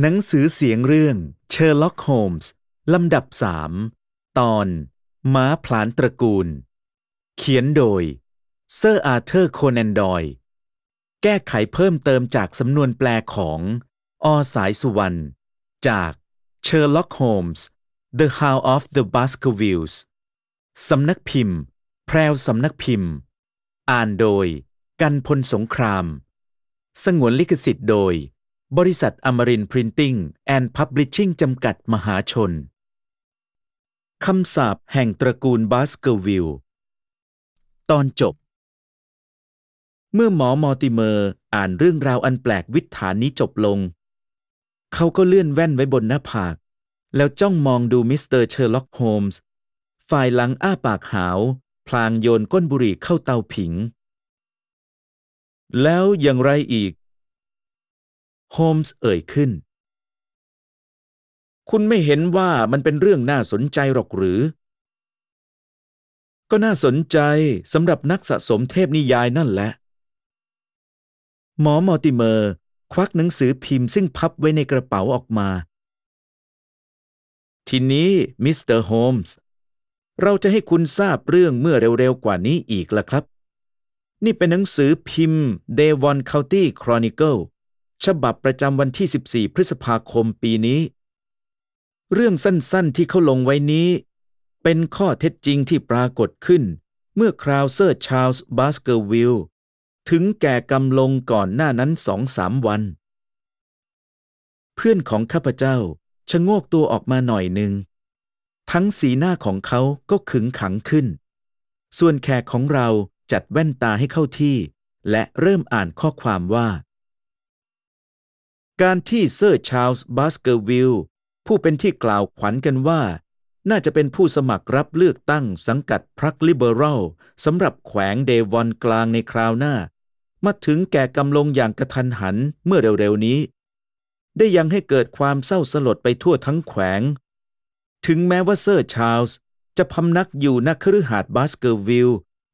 หนังสือเสียงเรื่องเชอร์ล็อกโฮมส์ลำดับสาม ตอน ม้าผลานตระกูล เขียนโดย เซอร์ อาเธอร์ โคนันดอย แก้ไขเพิ่มเติมจากสำนวนแปลของอสายสุวรรณ จากเชอร์ล็อกโฮมส์ The How of the Baskervilles สำนักพิมพ์ แพรว สำนักพิมพ์ อ่านโดย กันพล สงคราม สงวนลิขสิทธิ์โดยบริษัทอมรินพรินติ้งแอนด์พับลิชชิ่งจำกัดมหาชน คำสาปแห่งตระกูลบาสเกอร์วิลตอนจบ เมื่อหมอมอติเมอร์อ่านเรื่องราวอันแปลกวิถานนี้จบลง เขาก็เลื่อนแว่นไว้บนหน้าผาก แล้วจ้องมองดูมิสเตอร์เชอร์ล็อกโฮมส์ฝ่ายหลังอ้าปากหาว พลางโยนก้นบุหรี่เข้าเตาผิง แล้วอย่างไรอีกโฮมส์เอ่ยขึ้น คุณไม่เห็นว่ามันเป็นเรื่องน่าสนใจหรอกหรือ ก็น่าสนใจสำหรับนักสะสมเทพนิยายนั่นแหละ หมอมอติเมอร์ควักหนังสือพิมพ์ซึ่งพับไว้ในกระเป๋าออกมา ทีนี้มิสเตอร์โฮมส์ เราจะให้คุณทราบเรื่องเมื่อเร็วๆ กว่านี้อีกละครับ นี่เป็นหนังสือพิมพ์เดวอนคาวตี้ครอนิเกิลฉบับประจำวันที่ 14 พฤษภาคมปีนี้ เรื่องสั้นๆที่เขาลงไว้นี้ เป็นข้อเท็จจริงที่ปรากฏขึ้นเมื่อคราวเซอร์ชาร์ลส์บาสเกอร์วิลถึงแก่กำลงก่อนหน้านั้นสองสามวัน เพื่อนของข้าพเจ้าชะโงกตัวออกมาหน่อยหนึ่ง ทั้งสีหน้าของเขาก็ขึงขังขึ้น ส่วนแขกของเราจัดแว่นตาให้เข้าที่ และเริ่มอ่านข้อความว่าการที่เซอร์ชาร์ลส์บัสเกอร์วิลผู้เป็นที่กล่าวขวัญกันว่าน่าจะเป็นผู้สมัครรับเลือกตั้งสังกัดพรรคลิเบอรัลสำหรับแขวงเดวอนกลางในคราวหน้ามาถึงแก่กำลงอย่างกระทันหันเมื่อเร็วๆนี้ ได้ยังให้เกิดความเศร้าสลดไปทั่วทั้งแขวง ถึงแม้ว่าเซอร์ชาร์ลส์จะพำนักอยู่นักคฤหาดบาสเกอร์วิล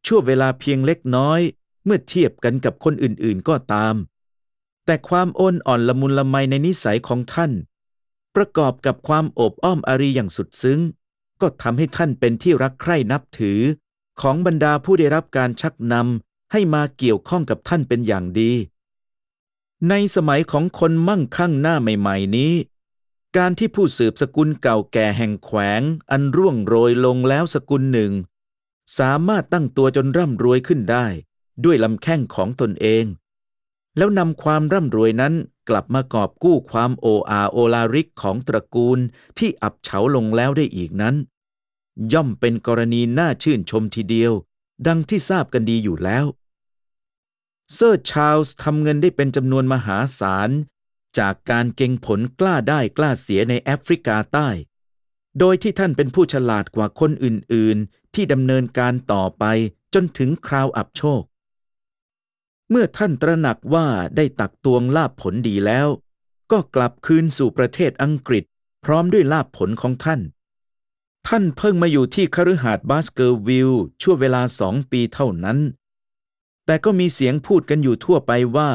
ชั่วเวลาเพียงเล็กน้อย เมื่อเทียบกันกับคนอื่นๆก็ตามแต่ความโอนอ่อนละมุนละไมในนิสัยของท่าน ประกอบกับความโอบอ้อมอารี อย่างสุดซึ้ง ก็ทำให้ท่านเป็นที่รักใคร่นับถือ ของบรรดาผู้ได้รับการชักนำให้มาเกี่ยวข้องกับท่านเป็นอย่างดี ในสมัยของคนมั่งคั่งหน้าใหม่ๆนี้ การที่ผู้สืบสกุลเก่าแก่แห่งแขวง อันร่วงโรยลงแล้วสกุลหนึ่ง สามารถตั้งตัวจนร่ำรวยขึ้นได้ ด้วยลำแข้งของตนเองแล้วนำความร่ำรวยนั้นกลับมากอบกู้ความโออาโอลาริกของตระกูลที่อับเฉาลงแล้วได้อีกนั้น ย่อมเป็นกรณีน่าชื่นชมทีเดียว ดังที่ทราบกันดีอยู่แล้ว เซอร์ชาลส์ทำเงินได้เป็นจำนวนมหาศาลจากการเก่งผลกล้าได้กล้าเสียในแอฟริกาใต้ โดยที่ท่านเป็นผู้ฉลาดกว่าคนอื่น ๆ ที่ดำเนินการต่อไปจนถึงคราวอับโชคเมื่อท่านตระหนักว่าได้ตักตวงลาบผลดีแล้ว ก็กลับคืนสู่ประเทศอังกฤษ พร้อมด้วยลาบผลของท่าน ท่านเพิ่งมาอยู่ที่คฤหาสน์บาสเกอร์วิลชั่วเวลาสองปีเท่านั้น แต่ก็มีเสียงพูดกันอยู่ทั่วไปว่า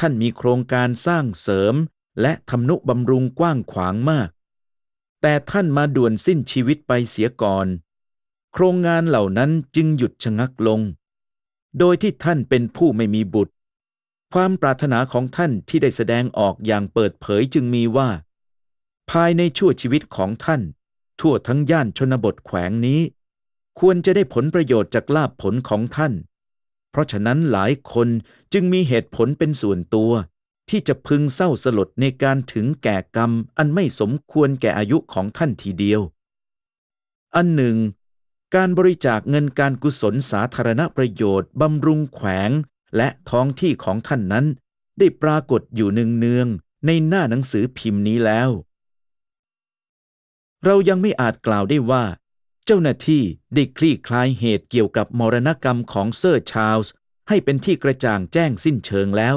ท่านมีโครงการสร้างเสริมและทำนุบำรุงกว้างขวางมาก แต่ท่านมาด่วนสิ้นชีวิตไปเสียก่อน โครงงานเหล่านั้นจึงหยุดชะงักลงโดยที่ท่านเป็นผู้ไม่มีบุตร ความปรารถนาของท่านที่ได้แสดงออกอย่างเปิดเผยจึงมีว่า ภายในชั่วชีวิตของท่าน ทั่วทั้งย่านชนบทแขวงนี้ ควรจะได้ผลประโยชน์จากลาบผลของท่าน เพราะฉะนั้นหลายคนจึงมีเหตุผลเป็นส่วนตัว ที่จะพึงเศร้าสลดในการถึงแก่กรรมอันไม่สมควรแก่อายุของท่านทีเดียว อันหนึ่งการบริจาคเงินการกุศลสาธารณประโยชน์ บำรุงแขวงและท้องที่ของท่านนั้น ได้ปรากฏอยู่เนืองๆ ในหน้าหนังสือพิมพ์นี้แล้ว เรายังไม่อาจกล่าวได้ว่า เจ้าหน้าที่ ได้คลี่คลายเหตุเกี่ยวกับมรณกรรมของเซอร์ชาลส์ให้เป็นที่กระจ่างแจ้งสิ้นเชิงแล้ว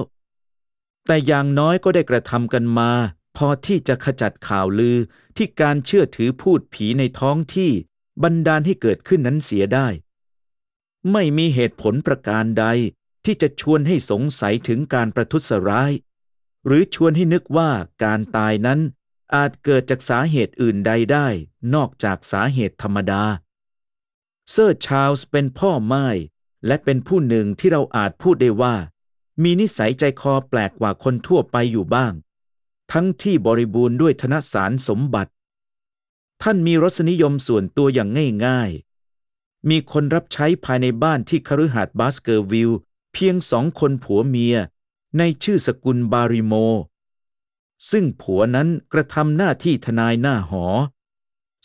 แต่อย่างน้อยก็ได้กระทำกันมา พอที่จะขจัดข่าวลือที่การเชื่อถือพูดผีในท้องที่บันดาลให้เกิดขึ้นนั้นเสียได้ ไม่มีเหตุผลประการใด ที่จะชวนให้สงสัยถึงการประทุษร้าย หรือชวนให้นึกว่าการตายนั้นอาจเกิดจากสาเหตุอื่นใดได้ นอกจากสาเหตุธรรมดา เซอร์ชาลส์เป็นพ่อไม้และเป็นผู้หนึ่งที่เราอาจพูดได้ว่า มีนิสัยใจคอแปลกกว่าคนทั่วไปอยู่บ้าง ทั้งที่บริบูรณ์ด้วยธนสารสมบัติท่านมีรสนิยมส่วนตัวอย่างง่ายๆ มีคนรับใช้ภายในบ้านที่คฤหาสน์บาสเกอร์วิลเพียงสองคนผัวเมียในชื่อสกุลบาริโม ซึ่งผัวนั้นกระทำหน้าที่ทนายหน้าหอ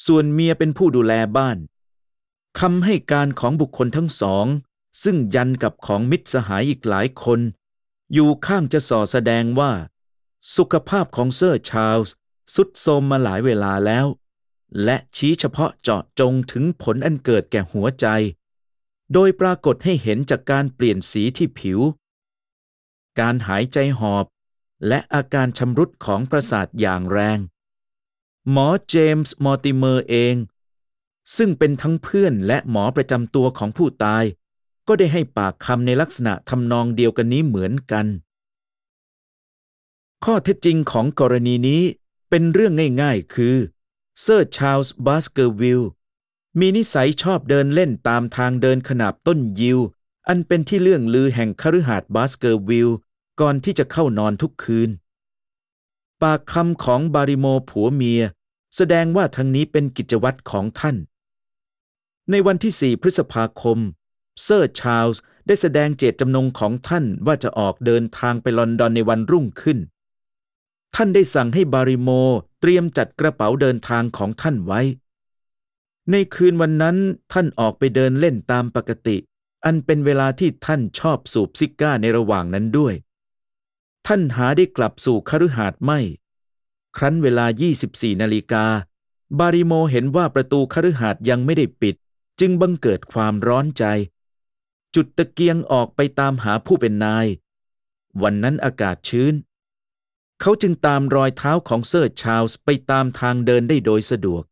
ส่วนเมียเป็นผู้ดูแลบ้านคำให้การของบุคคลทั้งสองซึ่งยันกับของมิตรสหายอีกหลายคน อยู่ข้างจะส่อแสดงว่า สุขภาพของเซอร์ชาลส์สุดโทรมมาหลายเวลาแล้วและชี้เฉพาะเจาะจงถึงผลอันเกิดแก่หัวใจ โดยปรากฏให้เห็นจากการเปลี่ยนสีที่ผิว การหายใจหอบ และอาการชำรุดของประสาทอย่างแรง หมอเจมส์ มอติเมอร์เอง ซึ่งเป็นทั้งเพื่อนและหมอประจำตัวของผู้ตาย ก็ได้ให้ปากคำในลักษณะทำนองเดียวกันนี้เหมือนกัน ข้อเท็จจริงของกรณีนี้เป็นเรื่องง่ายๆ คือเซอร์ชาลส์บัสเกอร์วิลมีนิสัยชอบเดินเล่นตามทางเดินขนาบต้นยิว อันเป็นที่เรื่องลือแห่งคฤหาสน์บัสเกอร์วิลก่อนที่จะเข้านอนทุกคืน ปากคำของบาริโมผัวเมีย แสดงว่าทั้งนี้เป็นกิจวัตรของท่าน ในวันที่สี่พฤษภาคมเซอร์ชาลส์ได้แสดงเจตจำนงของท่านว่าจะออกเดินทางไปลอนดอนในวันรุ่งขึ้น ท่านได้สั่งให้บาริโมเตรียมจัดกระเป๋าเดินทางของท่านไว้ ในคืนวันนั้นท่านออกไปเดินเล่นตามปกติ อันเป็นเวลาที่ท่านชอบสูบซิก้าในระหว่างนั้นด้วย ท่านหาได้กลับสู่คฤหาสน์ไม่ ครั้นเวลา 24 นาฬิกาบาริโมเห็นว่าประตูคฤหาสน์ยังไม่ได้ปิด จึงบังเกิดความร้อนใจ จุดตะเกียงออกไปตามหาผู้เป็นนาย วันนั้นอากาศชื้นเขาจึงตามรอยเท้าของเซอร์ชาลส์ไปตามทางเดินได้โดยสะดวก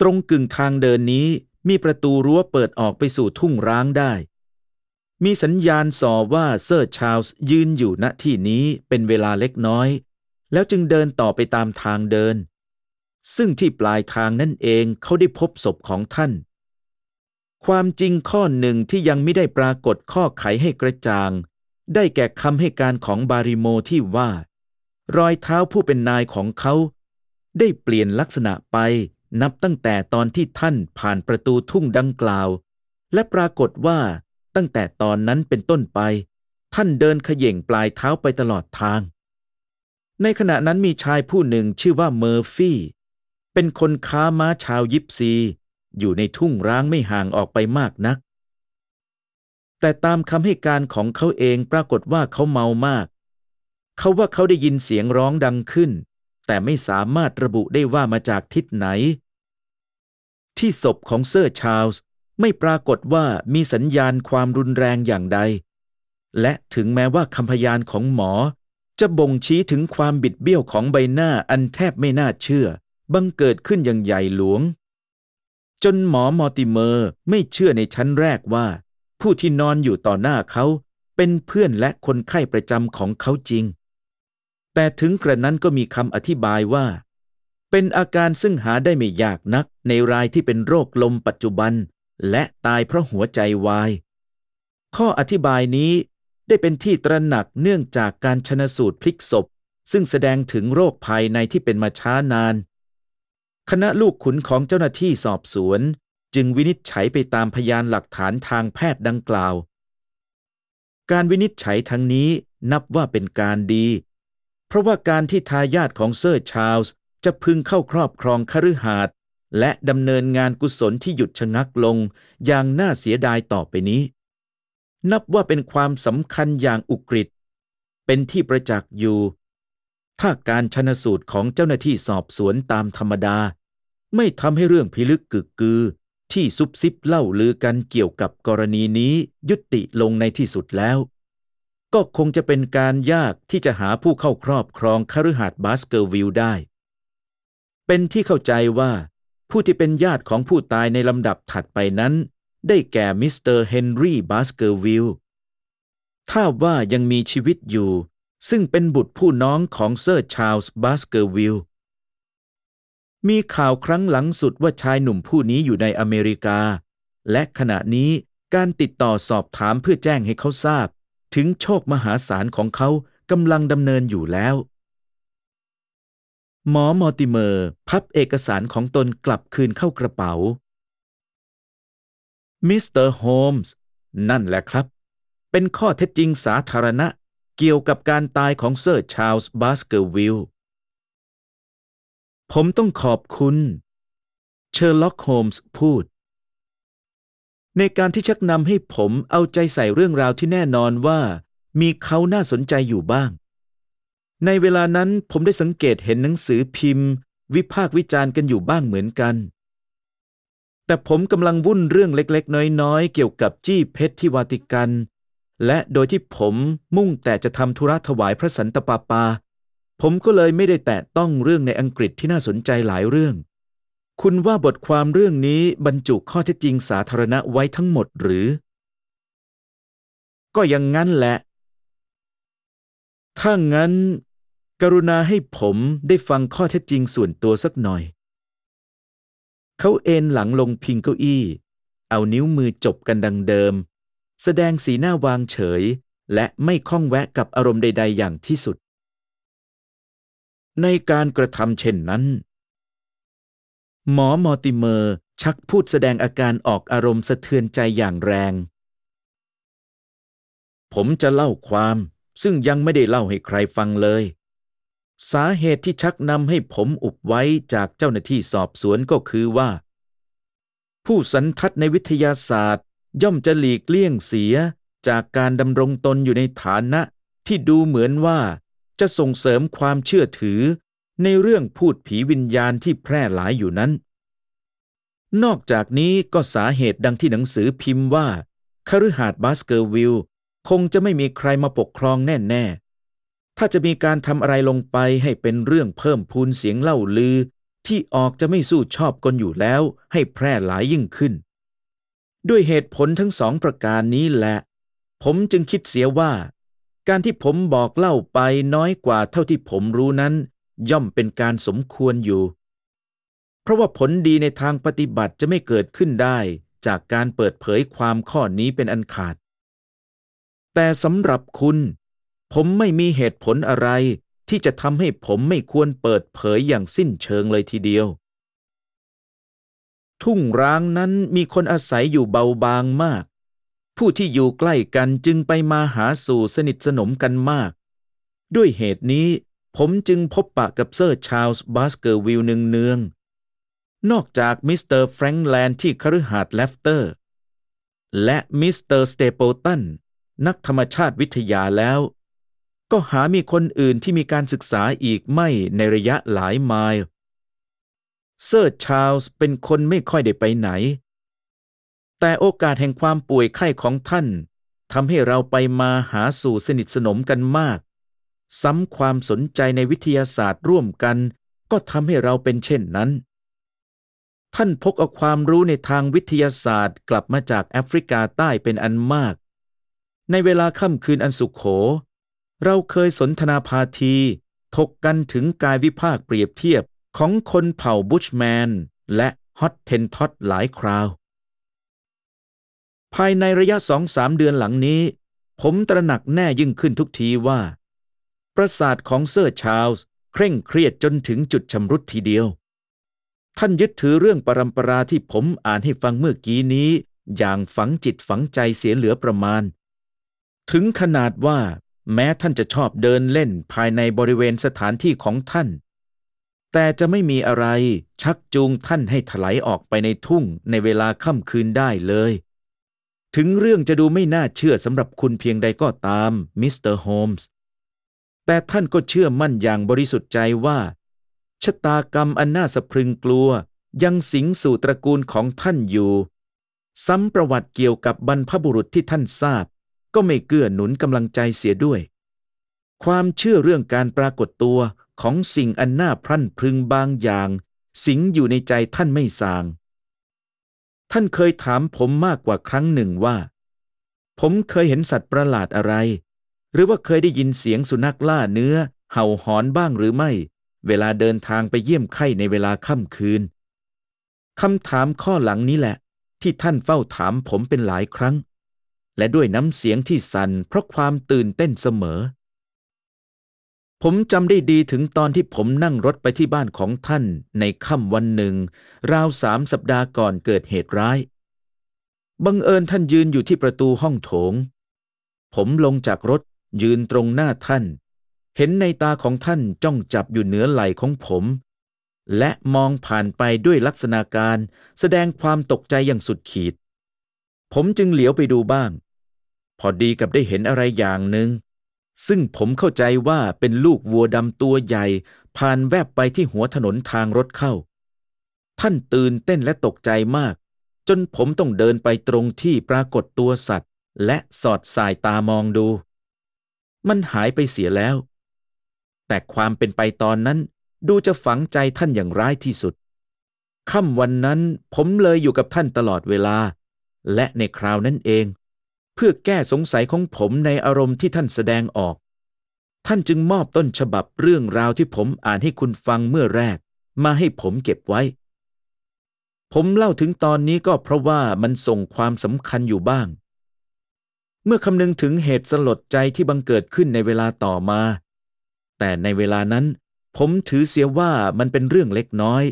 ตรงกึ่งทางเดินนี้มีประตูรั้วเปิดออกไปสู่ทุ่งร้างได้ มีสัญญาณส่อว่าเซอร์ชาลส์ยืนอยู่ณที่นี้เป็นเวลาเล็กน้อย แล้วจึงเดินต่อไปตามทางเดิน ซึ่งที่ปลายทางนั่นเองเขาได้พบศพของท่าน ความจริงข้อหนึ่งที่ยังไม่ได้ปรากฏข้อไขให้กระจ่าง ได้แก่คำให้การของบาริโมที่ว่ารอยเท้าผู้เป็นนายของเขาได้เปลี่ยนลักษณะไปนับตั้งแต่ตอนที่ท่านผ่านประตูทุ่งดังกล่าว และปรากฏว่าตั้งแต่ตอนนั้นเป็นต้นไป ท่านเดินเขย่งปลายเท้าไปตลอดทาง ในขณะนั้นมีชายผู้หนึ่งชื่อว่าเมอร์ฟี่เป็นคนค้า ม้าชาวยิปซี อยู่ในทุ่งร้างไม่ห่างออกไปมากนัก แต่ตามคำให้การของเขาเองปรากฏว่าเขาเมามากเขาว่าเขาได้ยินเสียงร้องดังขึ้น แต่ไม่สามารถระบุได้ว่ามาจากทิศไหน ที่ศพของเซอร์ชาลส์ ไม่ปรากฏว่ามีสัญญาณความรุนแรงอย่างใด และถึงแม้ว่าคำพยานของหมอ จะบ่งชี้ถึงความบิดเบี้ยวของใบหน้าอันแทบไม่น่าเชื่อ บังเกิดขึ้นอย่างใหญ่หลวง จนหมอมอติเมอร์ไม่เชื่อในชั้นแรกว่า ผู้ที่นอนอยู่ต่อหน้าเขา เป็นเพื่อนและคนไข้ประจำของเขาจริงแต่ถึงกระนั้นก็มีคำอธิบายว่า เป็นอาการซึ่งหาได้ไม่ยากนักในรายที่เป็นโรคลมปัจจุบัน และตายเพราะหัวใจวาย ข้ออธิบายนี้ได้เป็นที่ตระหนักเนื่องจากการชนสูตรพลิกศพซึ่งแสดงถึงโรคภายในที่เป็นมาช้านาน คณะลูกขุนของเจ้าหน้าที่สอบสวน จึงวินิจฉัยไปตามพยานหลักฐานทางแพทย์ดังกล่าว การวินิจฉัยทั้งนี้นับว่าเป็นการดีเพราะว่าการที่ทายาทของเซอร์ชาร์ลส์ จะพึงเข้าครอบครองคฤหาสน์และดำเนินงานกุศลที่หยุดชะงักลง อย่างน่าเสียดายต่อไปนี้ นับว่าเป็นความสำคัญอย่างอุกฤษเป็นที่ประจักษ์อยู่ ถ้าการชนสูตรของเจ้าหน้าที่สอบสวนตามธรรมดา ไม่ทำให้เรื่องพิลึกกึกกือที่ซุบซิบเล่าลือกันเกี่ยวกับกรณีนี้ยุติลงในที่สุดแล้วก็คงจะเป็นการยากที่จะหาผู้เข้าครอบครองคฤหาสน์บาสเกอร์วิลได้ เป็นที่เข้าใจว่า ผู้ที่เป็นญาติของผู้ตายในลำดับถัดไปนั้นได้แก่มิสเตอร์เฮนรี่บาสเกอร์วิลถ้าว่ายังมีชีวิตอยู่ ซึ่งเป็นบุตรผู้น้องของเซอร์ชาลส์บาสเกอร์วิลมีข่าวครั้งหลังสุดว่าชายหนุ่มผู้นี้อยู่ในอเมริกา และขณะนี้การติดต่อสอบถามเพื่อแจ้งให้เขาทราบถึงโชคมหาศาลของเขากำลังดำเนินอยู่แล้ว หมอมอติเมอร์พับเอกสารของตนกลับคืนเข้ากระเป๋ามิสเตอร์โฮมส์นั่นแหละครับ เป็นข้อเท็จจริงสาธารณะเกี่ยวกับการตายของเซอร์ชาลส์บาสเกอร์วิลผมต้องขอบคุณ เชอร์ล็อกโฮมส์พูดในการที่ชักนำให้ผมเอาใจใส่เรื่องราวที่แน่นอนว่ามีเขาน่าสนใจอยู่บ้าง ในเวลานั้นผมได้สังเกตเห็นหนังสือพิมพ์วิพากษ์วิจารณ์กันอยู่บ้างเหมือนกัน แต่ผมกำลังวุ่นเรื่องเล็กๆ น้อยๆ เกี่ยวกับจี้เพชรที่วาติกัน และโดยที่ผมมุ่งแต่จะทำธุระถวายพระสันตะปาปา ผมก็เลยไม่ได้แตะต้องเรื่องในอังกฤษที่น่าสนใจหลายเรื่องคุณว่าบทความเรื่องนี้บรรจุข้อเท็จจริงสาธารณะไว้ทั้งหมดหรือ ก็ยังงั้นแหละ ถ้างั้นกรุณาให้ผมได้ฟังข้อเท็จจริงส่วนตัวสักหน่อย เขาเอนหลังลงพิงเก้าอี้ เอานิ้วมือจบกันดังเดิม แสดงสีหน้าวางเฉย และไม่ข้องแวะกับอารมณ์ใดๆอย่างที่สุด ในการกระทำเช่นนั้นหมอมอติเมอร์ชักพูดแสดงอาการออกอารมณ์สะเทือนใจอย่างแรง ผมจะเล่าความ ซึ่งยังไม่ได้เล่าให้ใครฟังเลย สาเหตุที่ชักนำให้ผมอุบไว้จากเจ้าหน้าที่สอบสวนก็คือว่า ผู้สันทัดในวิทยาศาสตร์ ย่อมจะหลีกเลี่ยงเสีย จากการดำรงตนอยู่ในฐานะ ที่ดูเหมือนว่าจะส่งเสริมความเชื่อถือในเรื่องพูดผีวิญญาณที่แพร่หลายอยู่นั้น นอกจากนี้ก็สาเหตุดังที่หนังสือพิมพ์ว่าคฤหาสน์บาสเกอร์วิลคงจะไม่มีใครมาปกครองแน่ ๆ ถ้าจะมีการทำอะไรลงไปให้เป็นเรื่องเพิ่มพูนเสียงเล่าลือที่ออกจะไม่สู้ชอบกันอยู่แล้วให้แพร่หลายยิ่งขึ้น ด้วยเหตุผลทั้งสองประการนี้แหละ ผมจึงคิดเสียว่า การที่ผมบอกเล่าไปน้อยกว่าเท่าที่ผมรู้นั้นย่อมเป็นการสมควรอยู่ เพราะว่าผลดีในทางปฏิบัติจะไม่เกิดขึ้นได้จากการเปิดเผยความข้อนี้เป็นอันขาด แต่สำหรับคุณ ผมไม่มีเหตุผลอะไร ที่จะทำให้ผมไม่ควรเปิดเผยอย่างสิ้นเชิงเลยทีเดียว ทุ่งร้างนั้นมีคนอาศัยอยู่เบาบางมาก ผู้ที่อยู่ใกล้กันจึงไปมาหาสู่สนิทสนมกันมาก ด้วยเหตุนี้ผมจึงพบปะกับเซอร์ชาลส์บาสเกอร์วิลหนึ่งเนือง นอกจากมิสเตอร์แฟรง์แลนด์ที่คฤหาสน์เลฟเตอร์ และมิสเตอร์สเตเปลตันนักธรรมชาติวิทยาแล้ว ก็หามีคนอื่นที่มีการศึกษาอีกไม่ในระยะหลายไมล์เซอร์ชาลส์เป็นคนไม่ค่อยได้ไปไหน แต่โอกาสแห่งความป่วยไข้ของท่านทำให้เราไปมาหาสู่สนิทสนมกันมากซ้ำความสนใจในวิทยาศาสตร์ร่วมกัน ก็ทำให้เราเป็นเช่นนั้น ท่านพกเอาความรู้ในทางวิทยาศาสตร์กลับมาจากแอฟริกาใต้เป็นอันมาก ในเวลาค่ำคืนอันสุขโข เราเคยสนทนาพาที ถกกันถึงกายวิภาคเปรียบเทียบของคนเผ่าบุชแมน และฮอตเทนท็อต หลายคราว ภายในระยะสองสามเดือนหลังนี้ ผมตระหนักแน่ยิ่งขึ้นทุกทีว่าประสาทของเซอร์ชาลส์ เคร่งเครียดจนถึงจุดชำรุดทีเดียว ท่านยึดถือเรื่องปรำปราที่ผมอ่านให้ฟังเมื่อกี้นี้ อย่างฝังจิตฝังใจเสียเหลือประมาณ ถึงขนาดว่าแม้ท่านจะชอบเดินเล่นภายในบริเวณสถานที่ของท่าน แต่จะไม่มีอะไรชักจูงท่านให้ถลายออกไปในทุ่งในเวลาค่ำคืนได้เลย ถึงเรื่องจะดูไม่น่าเชื่อสำหรับคุณเพียงใดก็ตาม มิสเตอร์โฮมส์แต่ท่านก็เชื่อมั่นอย่างบริสุทธิ์ใจว่าชะตากรรมอันน่าสะพรึงกลัวยังสิงสู่ตระกูลของท่านอยู่ ซ้ำประวัติเกี่ยวกับบรรพบุรุษที่ท่านทราบ ก็ไม่เกื้อหนุนกำลังใจเสียด้วย ความเชื่อเรื่องการปรากฏตัวของสิ่งอันน่าพรั่นพรึงบางอย่าง สิงอยู่ในใจท่านไม่สาง ท่านเคยถามผมมากกว่าครั้งหนึ่งว่า ผมเคยเห็นสัตว์ประหลาดอะไรหรือว่าเคยได้ยินเสียงสุนัขล่าเนื้อ เห่าหอนบ้างหรือไม่ เวลาเดินทางไปเยี่ยมไข้ ในเวลาค่ำคืนคำถามข้อหลังนี้แหละ ที่ท่านเฝ้าถามผมเป็นหลายครั้ง และด้วยน้ำเสียงที่สั่นเพราะความตื่นเต้นเสมอ ผมจำได้ดีถึงตอนที่ผมนั่งรถไปที่บ้านของท่าน ในค่ำวันหนึ่ง ราวสามสัปดาห์ก่อนเกิดเหตุร้ายบังเอิญท่านยืนอยู่ที่ประตูห้องโถง ผมลงจากรถยืนตรงหน้าท่าน เห็นในตาของท่านจ้องจับอยู่เหนือไหล่ของผม และมองผ่านไปด้วยลักษณะการแสดงความตกใจอย่างสุดขีด ผมจึงเหลียวไปดูบ้าง พอดีกับได้เห็นอะไรอย่างหนึ่ง ซึ่งผมเข้าใจว่าเป็นลูกวัวดำตัวใหญ่ ผ่านแวบไปที่หัวถนนทางรถเข้า ท่านตื่นเต้นและตกใจมาก จนผมต้องเดินไปตรงที่ปรากฏตัวสัตว์ และสอดสายตามองดูมันหายไปเสียแล้ว แต่ความเป็นไปตอนนั้น ดูจะฝังใจท่านอย่างร้ายที่สุดค่ำวันนั้น ผมเลยอยู่กับท่านตลอดเวลา และในคราวนั้นเอง เพื่อแก้สงสัยของผมในอารมณ์ที่ท่านแสดงออก ท่านจึงมอบต้นฉบับเรื่องราวที่ผมอ่านให้คุณฟังเมื่อแรก มาให้ผมเก็บไว้ ผมเล่าถึงตอนนี้ก็เพราะว่ามันส่งความสำคัญอยู่บ้างเมื่อคำนึงถึงเหตุสลดใจที่บังเกิดขึ้นในเวลาต่อมา แต่ในเวลานั้น ผมถือเสียว่ามันเป็นเรื่องเล็กน้อย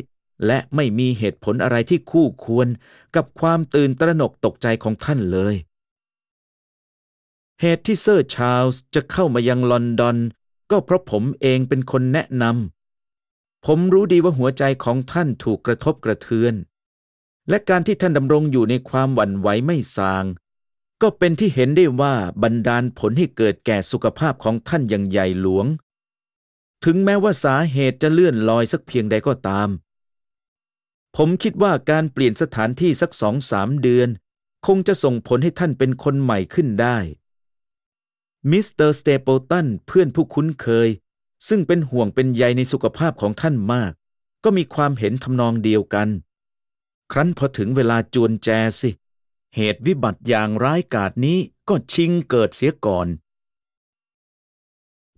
และไม่มีเหตุผลอะไรที่คู่ควรกับความตื่นตระหนกตกใจของท่านเลย เหตุที่เซอร์ชาลส์จะเข้ามายังลอนดอน ก็เพราะผมเองเป็นคนแนะนำ ผมรู้ดีว่าหัวใจของท่านถูกกระทบกระเทือน และการที่ท่านดำรงอยู่ในความหวั่นไหวไม่สางก็เป็นที่เห็นได้ว่าบรรดาลผลให้เกิดแก่สุขภาพของท่านอย่างใหญ่หลวง ถึงแม้ว่าสาเหตุจะเลื่อนลอยสักเพียงใดก็ตาม ผมคิดว่าการเปลี่ยนสถานที่สักสองสามเดือน คงจะส่งผลให้ท่านเป็นคนใหม่ขึ้นได้มิสเตอร์สเตเปลตันเพื่อนผู้คุ้นเคย ซึ่งเป็นห่วงเป็นใยในสุขภาพของท่านมาก ก็มีความเห็นทำนองเดียวกัน ครั้นพอถึงเวลาจวนแจสิเเหตุวิบัติอย่างร้ายกาจนี้ก็ชิงเกิดเสียก่อน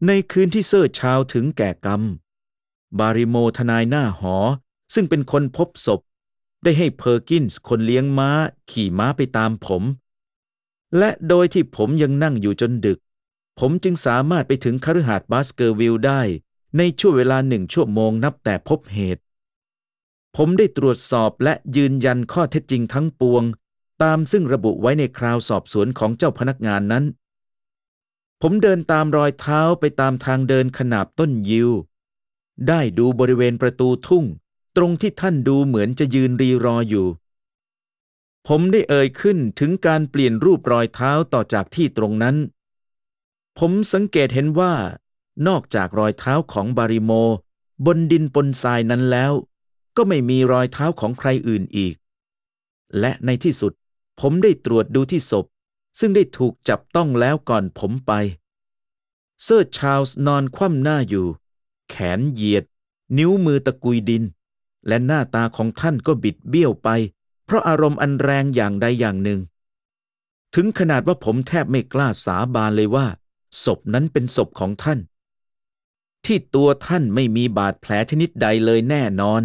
ในคืนที่เซอร์ชาวถึงแก่กรรม บาริโมทนายหน้าหอซึ่งเป็นคนพบศพ ได้ให้เพอร์กินส์คนเลี้ยงม้าขี่ม้าไปตามผม และโดยที่ผมยังนั่งอยู่จนดึก ผมจึงสามารถไปถึงคฤหาสน์บาสเกอร์วิลได้ ในช่วงเวลาหนึ่งชั่วโมงนับแต่พบเหตุ ผมได้ตรวจสอบและยืนยันข้อเท็จจริงทั้งปวงตามซึ่งระบุไว้ในคราวสอบสวนของเจ้าพนักงานนั้น ผมเดินตามรอยเท้าไปตามทางเดินขนาบต้นยิว ได้ดูบริเวณประตูทุ่งตรงที่ท่านดูเหมือนจะยืนรีรออยู่ ผมได้เอ่ยขึ้นถึงการเปลี่ยนรูปรอยเท้าต่อจากที่ตรงนั้น ผมสังเกตเห็นว่า นอกจากรอยเท้าของบาริโม บนดินปนทรายนั้นแล้ว ก็ไม่มีรอยเท้าของใครอื่นอีก และในที่สุดผมได้ตรวจดูที่ศพ ซึ่งได้ถูกจับต้องแล้วก่อนผมไป เซอร์ชาลส์นอนคว่ำหน้าอยู่ แขนเหยียด นิ้วมือตะกุยดิน และหน้าตาของท่านก็บิดเบี้ยวไป เพราะอารมณ์อันแรงอย่างใดอย่างหนึ่ง ถึงขนาดว่าผมแทบไม่กล้าสาบานเลยว่า ศพนั้นเป็นศพของท่าน ที่ตัวท่านไม่มีบาดแผลชนิดใดเลยแน่นอน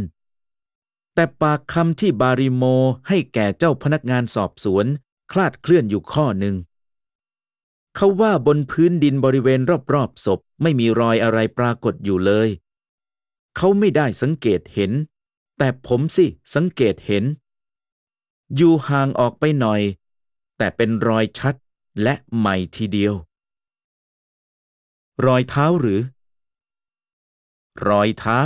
แต่ปากคำที่บาริโมให้แก่เจ้าพนักงานสอบสวนคลาดเคลื่อนอยู่ข้อหนึ่ง เขาว่าบนพื้นดินบริเวณรอบๆศพ ไม่มีรอยอะไรปรากฏอยู่เลย เขาไม่ได้สังเกตเห็น แต่ผมสิสังเกตเห็น อยู่ห่างออกไปหน่อย แต่เป็นรอยชัดและใหม่ทีเดียว รอยเท้าหรือ รอยเท้า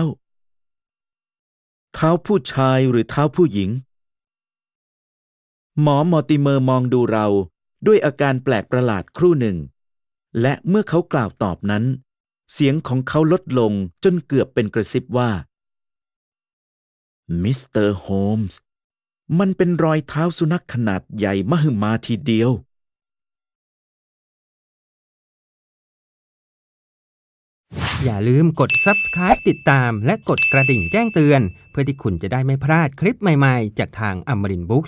เท้าผู้ชายหรือเท้าผู้หญิง หมอมอติเมอร์มองดูเราด้วยอาการแปลกประหลาดครู่หนึ่ง และเมื่อเขากล่าวตอบนั้น เสียงของเขาลดลงจนเกือบเป็นกระซิบว่า มิสเตอร์โฮมส์มันเป็นรอยเท้าสุนัขขนาดใหญ่มหึมาทีเดียวอย่าลืมกด subscribe ติดตามและกดกระดิ่งแจ้งเตือน เพื่อที่คุณจะได้ไม่พลาดคลิปใหม่ ๆ จากทางอมรินบุ๊ก